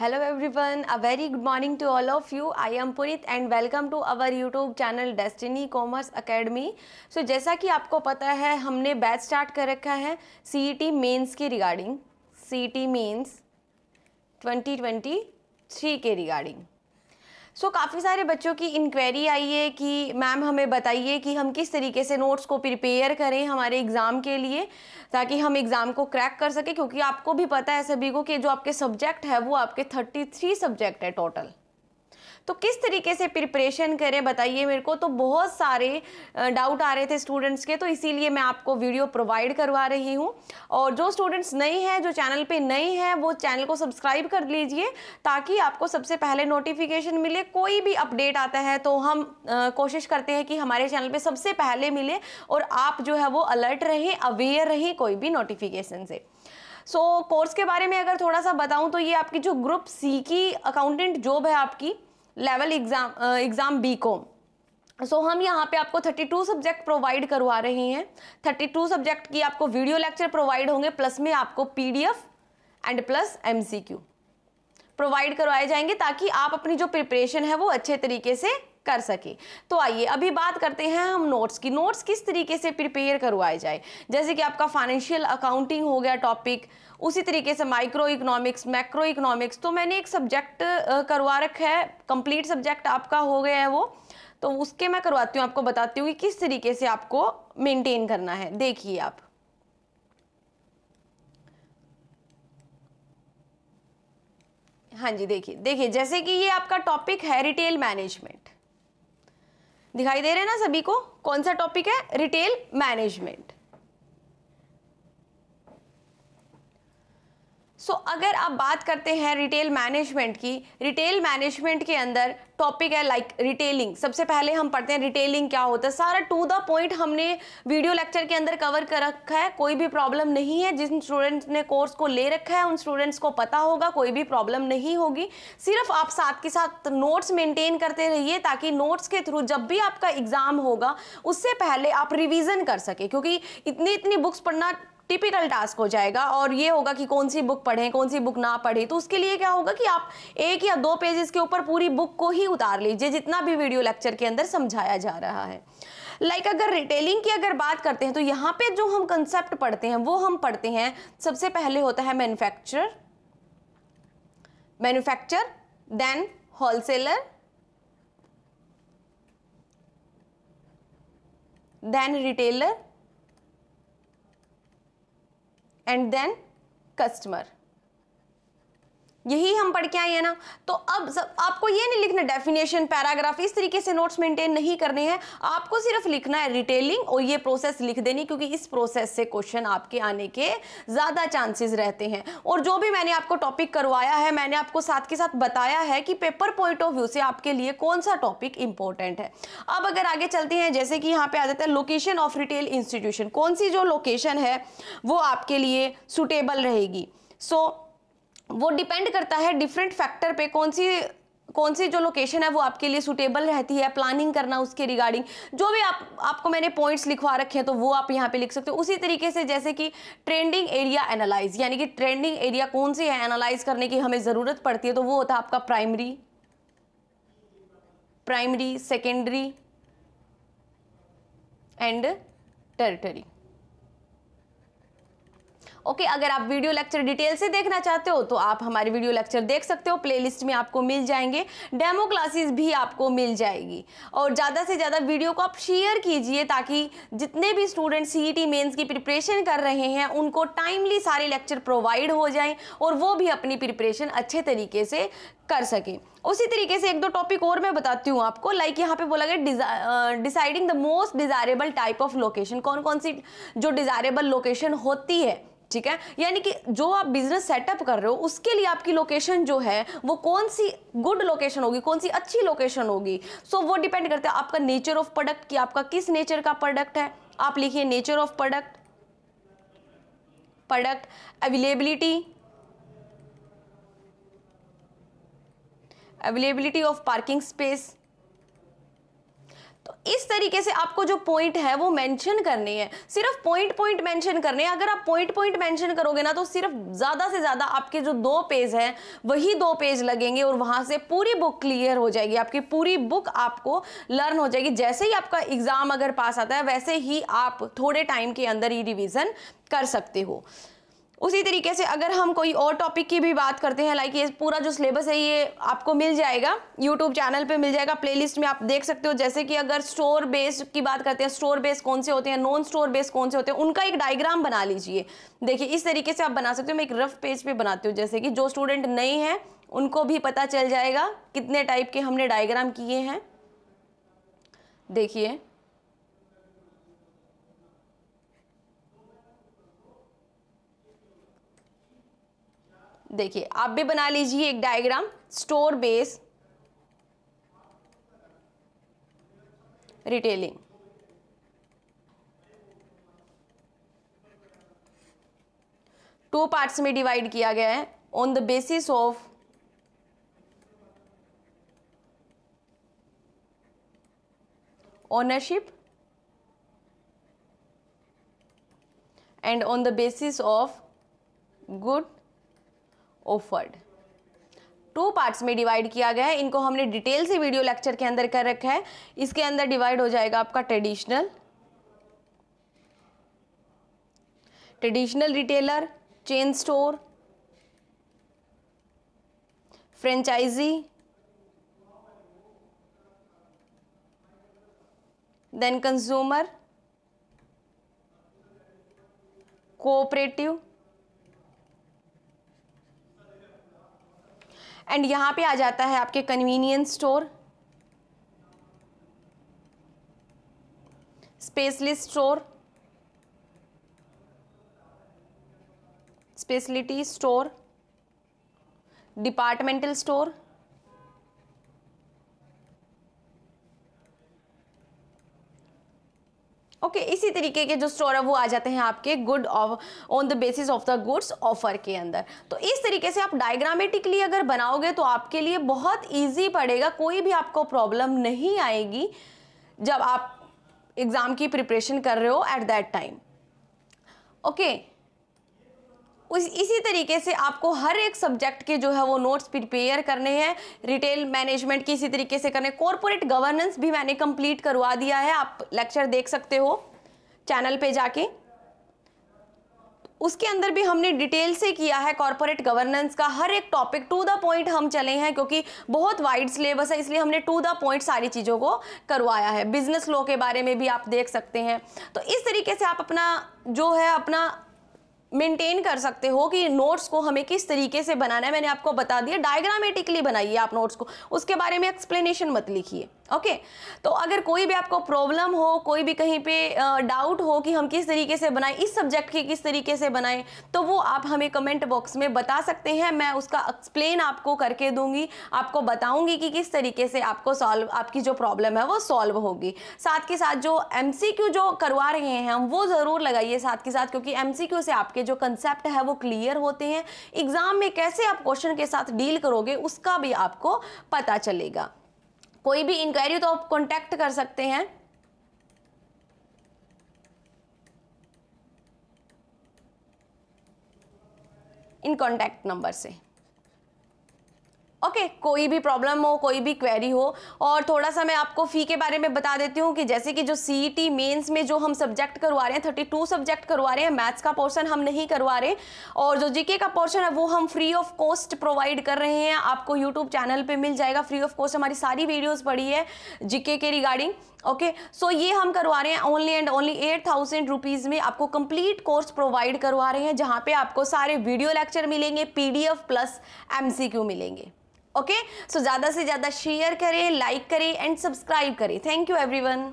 Hello everyone a very good morning to all of you I am Purit and welcome to our YouTube channel Destiny Commerce Academy so जैसा कि आपको पता है हमने batch start कर रखा है सी ई टी मेंस के रिगार्डिंग ट्वेंटी ट्वेंटी थ्री के रिगार्डिंग सो so, काफ़ी सारे बच्चों की इंक्वायरी आई है कि मैम हमें बताइए कि हम किस तरीके से नोट्स को प्रिपेयर करें हमारे एग्ज़ाम के लिए ताकि हम एग्ज़ाम को क्रैक कर सकें क्योंकि आपको भी पता है सभी को कि जो आपके सब्जेक्ट है वो आपके थर्टी थ्री सब्जेक्ट है टोटल तो किस तरीके से प्रिपरेशन करें बताइए मेरे को तो बहुत सारे डाउट आ रहे थे स्टूडेंट्स के तो इसीलिए मैं आपको वीडियो प्रोवाइड करवा रही हूँ और जो स्टूडेंट्स नए हैं जो चैनल पर नए हैं वो चैनल को सब्सक्राइब कर लीजिए ताकि आपको सबसे पहले नोटिफिकेशन मिले कोई भी अपडेट आता है तो हम आ, कोशिश करते हैं कि हमारे चैनल पर सबसे पहले मिले और आप जो है वो अलर्ट रहें अवेयर रहें कोई भी नोटिफिकेशन से सो so, कोर्स के बारे में अगर थोड़ा सा बताऊं तो ये आपकी जो ग्रुप सी की अकाउंटेंट जॉब है आपकी level exam exam B com so so, हम यहाँ पे आपको 32 सब्जेक्ट प्रोवाइड करवा रहे हैं 32 सब्जेक्ट की आपको वीडियो लेक्चर प्रोवाइड होंगे प्लस में आपको PDF and plus MCQ provide करवाए जाएंगे ताकि आप अपनी जो प्रिपरेशन है वो अच्छे तरीके से कर सके तो आइए अभी बात करते हैं हम नोट्स की नोट्स किस तरीके से प्रिपेयर करवाए जाए जैसे कि आपका फाइनेंशियल अकाउंटिंग हो गया टॉपिक उसी तरीके से माइक्रो इकोनॉमिक्स मैक्रो इकोनॉमिक्स तो मैंने एक सब्जेक्ट करवा रखा है कंप्लीट सब्जेक्ट आपका हो गया है वो तो उसके मैं करवाती हूँ आपको बताती हूँ कि किस तरीके से आपको मेंटेन करना है देखिए आप हाँ जी देखिए देखिए जैसे कि ये आपका टॉपिक है रिटेल मैनेजमेंट दिखाई दे रहे हैं ना सभी को कौन सा टॉपिक है रिटेल मैनेजमेंट सो so, अगर आप बात करते हैं रिटेल मैनेजमेंट की रिटेल मैनेजमेंट के अंदर टॉपिक है लाइक like, रिटेलिंग सबसे पहले हम पढ़ते हैं रिटेलिंग क्या होता है सारा टू द पॉइंट हमने वीडियो लेक्चर के अंदर कवर कर रखा है कोई भी प्रॉब्लम नहीं है जिन स्टूडेंट्स ने कोर्स को ले रखा है उन स्टूडेंट्स को पता होगा कोई भी प्रॉब्लम नहीं होगी सिर्फ आप साथ के साथ नोट्स मेंटेन करते रहिए ताकि नोट्स के थ्रू जब भी आपका एग्ज़ाम होगा उससे पहले आप रिविज़न कर सकें क्योंकि इतनी इतनी बुक्स पढ़ना टिपिकल टास्क हो जाएगा और ये होगा कि कौन सी बुक पढ़ें कौन सी बुक ना पढ़ें तो उसके लिए क्या होगा कि आप एक या दो पेजेस के ऊपर पूरी बुक को ही उतार लीजिए जितना भी वीडियो लेक्चर के अंदर समझाया जा रहा है लाइक like अगर रिटेलिंग की अगर बात करते हैं तो यहाँ पे जो हम कंसेप्ट पढ़ते हैं वो हम पढ़ते हैं सबसे पहले होता है manufacture manufacture then wholesaler then retailer and then customer. यही हम पढ़ के आए हैं ना तो अब सब आपको ये नहीं लिखना डेफिनेशन पैराग्राफ इस तरीके से नोट्स मेंटेन नहीं करने हैं आपको सिर्फ लिखना है रिटेलिंग और ये प्रोसेस लिख देनी क्योंकि इस प्रोसेस से क्वेश्चन आपके आने के ज़्यादा चांसेस रहते हैं और जो भी मैंने आपको टॉपिक करवाया है मैंने आपको साथ के साथ बताया है कि पेपर पॉइंट ऑफ व्यू से आपके लिए कौन सा टॉपिक इंपॉर्टेंट है अब अगर आगे चलते हैं जैसे कि यहाँ पे आ जाता है लोकेशन ऑफ रिटेल इंस्टीट्यूशन कौन सी जो लोकेशन है वो आपके लिए सुटेबल रहेगी सो so, वो डिपेंड करता है डिफरेंट फैक्टर पे कौन सी कौन सी जो लोकेशन है वो आपके लिए सुटेबल रहती है प्लानिंग करना उसके रिगार्डिंग जो भी आप आपको मैंने पॉइंट्स लिखवा रखे हैं तो वो आप यहाँ पे लिख सकते हो उसी तरीके से जैसे कि ट्रेंडिंग एरिया एनालाइज यानी कि ट्रेंडिंग एरिया कौन से है एनालाइज करने की हमें ज़रूरत पड़ती है तो वो होता है आपका primary primary secondary and territory okay अगर आप वीडियो लेक्चर डिटेल से देखना चाहते हो तो आप हमारे वीडियो लेक्चर देख सकते हो प्लेलिस्ट में आपको मिल जाएंगे डेमो क्लासेस भी आपको मिल जाएगी और ज़्यादा से ज़्यादा वीडियो को आप शेयर कीजिए ताकि जितने भी स्टूडेंट e सी ई की प्रिपरेशन कर रहे हैं उनको टाइमली सारे लेक्चर प्रोवाइड हो जाएँ और वो भी अपनी प्रिपरेशन अच्छे तरीके से कर सकें उसी तरीके से एक दो टॉपिक और मैं बताती हूँ आपको लाइक यहाँ पे बोला गया deciding the most desirable type of location कौन कौन सी जो डिज़ायरेबल लोकेशन होती है ठीक है यानी कि जो आप बिजनेस सेटअप कर रहे हो उसके लिए आपकी लोकेशन जो है वो कौन सी गुड लोकेशन होगी कौन सी अच्छी लोकेशन होगी सो so, वो डिपेंड करता है आपका नेचर ऑफ प्रोडक्ट कि आपका किस नेचर का प्रोडक्ट है आप लिखिए nature of product product availability availability of parking space तो इस तरीके से आपको जो पॉइंट है वो मेंशन करनी है सिर्फ पॉइंट पॉइंट मेंशन करने हैं अगर आप पॉइंट पॉइंट मेंशन करोगे ना तो सिर्फ ज़्यादा से ज़्यादा आपके जो दो पेज हैं वही दो पेज लगेंगे और वहाँ से पूरी बुक क्लियर हो जाएगी आपकी पूरी बुक आपको लर्न हो जाएगी जैसे ही आपका एग्ज़ाम अगर पास आता है वैसे ही आप थोड़े टाइम के अंदर ही रिविज़न कर सकते हो उसी तरीके से अगर हम कोई और टॉपिक की भी बात करते हैं लाइक ये पूरा जो सिलेबस है ये आपको मिल जाएगा यूट्यूब चैनल पे मिल जाएगा प्लेलिस्ट में आप देख सकते हो जैसे कि अगर स्टोर बेस्ड की बात करते हैं स्टोर बेस कौन से होते हैं नॉन स्टोर बेस कौन से होते हैं उनका एक डायग्राम बना लीजिए देखिए इस तरीके से आप बना सकते हो मैं एक रफ पेज पे बनाती हूँ जैसे कि जो स्टूडेंट नए हैं उनको भी पता चल जाएगा कितने टाइप के हमने डायग्राम किए हैं देखिए देखिए आप भी बना लीजिए एक diagram store base retailing two parts में डिवाइड किया गया है on the basis of ownership and on the basis of good offered two parts में डिवाइड किया गया है इनको हमने डिटेल से वीडियो लेक्चर के अंदर कर रखा है इसके अंदर डिवाइड हो जाएगा आपका traditional traditional retailer chain store franchisee then consumer cooperative and यहाँ पे आ जाता है आपके convenience store specialist store speciality store departmental store okay okay, इसी तरीके के जो स्टोर है वो आ जाते हैं आपके good on the basis of the goods offer के अंदर तो इस तरीके से आप डायग्रामेटिकली अगर बनाओगे तो आपके लिए बहुत ईजी पड़ेगा कोई भी आपको प्रॉब्लम नहीं आएगी जब आप एग्ज़ाम की प्रिपरेशन कर रहे हो एट दैट टाइम ओके उस इसी तरीके से आपको हर एक सब्जेक्ट के जो है वो नोट्स प्रिपेयर करने हैं रिटेल मैनेजमेंट की इसी तरीके से करने कॉरपोरेट गवर्नेंस भी मैंने कंप्लीट करवा दिया है आप लेक्चर देख सकते हो चैनल पे जाके उसके अंदर भी हमने डिटेल से किया है कॉरपोरेट गवर्नेंस का हर एक टॉपिक टू द पॉइंट हम चले हैं क्योंकि बहुत वाइड सिलेबस है इसलिए हमने टू द पॉइंट सारी चीज़ों को करवाया है बिजनेस लॉ के बारे में भी आप देख सकते हैं तो इस तरीके से आप अपना जो है अपना मेंटेन कर सकते हो कि नोट्स को हमें किस तरीके से बनाना है मैंने आपको बता दिया डायग्रामेटिकली बनाइए आप नोट्स को उसके बारे में एक्सप्लेनेशन मत लिखिए ओके तो अगर कोई भी आपको प्रॉब्लम हो कोई भी कहीं पे डाउट हो कि हम किस तरीके से बनाएं इस सब्जेक्ट के किस तरीके से बनाएं तो वो आप हमें कमेंट बॉक्स में बता सकते हैं मैं उसका एक्सप्लेन आपको करके दूंगी आपको बताऊंगी कि किस तरीके से आपको सॉल्व आपकी जो प्रॉब्लम है वो सॉल्व होगी साथ के साथ जो एम जो करवा रहे हैं हम वो ज़रूर लगाइए साथ के साथ क्योंकि एम से आपके जो कंसेप्ट है वो क्लियर होते हैं एग्ज़ाम में कैसे आप क्वेश्चन के साथ डील करोगे उसका भी आपको पता चलेगा कोई भी इंक्वायरी तो आप कॉन्टैक्ट कर सकते हैं इन कॉन्टैक्ट नंबर से ओके okay, कोई भी प्रॉब्लम हो कोई भी क्वेरी हो और थोड़ा सा मैं आपको फ़ी के बारे में बता देती हूँ कि जैसे कि जो सी ई e में जो हम सब्जेक्ट करवा रहे हैं थर्टी टू सब्जेक्ट करवा रहे हैं मैथ्स का पोर्शन हम नहीं करवा रहे और जो जीके का पोर्शन है वो हम फ्री ऑफ कॉस्ट प्रोवाइड कर रहे हैं आपको यूट्यूब चैनल पर मिल जाएगा फ्री ऑफ कॉस्ट हमारी सारी वीडियोज़ पड़ी है जी के regarding okay okay, so so ये हम करवा रहे हैं only and only eight thousand rupees में आपको कंप्लीट कोर्स प्रोवाइड करवा रहे हैं जहाँ पे आपको सारे वीडियो लेक्चर मिलेंगे पीडीएफ प्लस एमसीक्यू मिलेंगे ओके सो ज़्यादा से ज़्यादा शेयर करें लाइक करें एंड सब्सक्राइब करें थैंक यू एवरीवन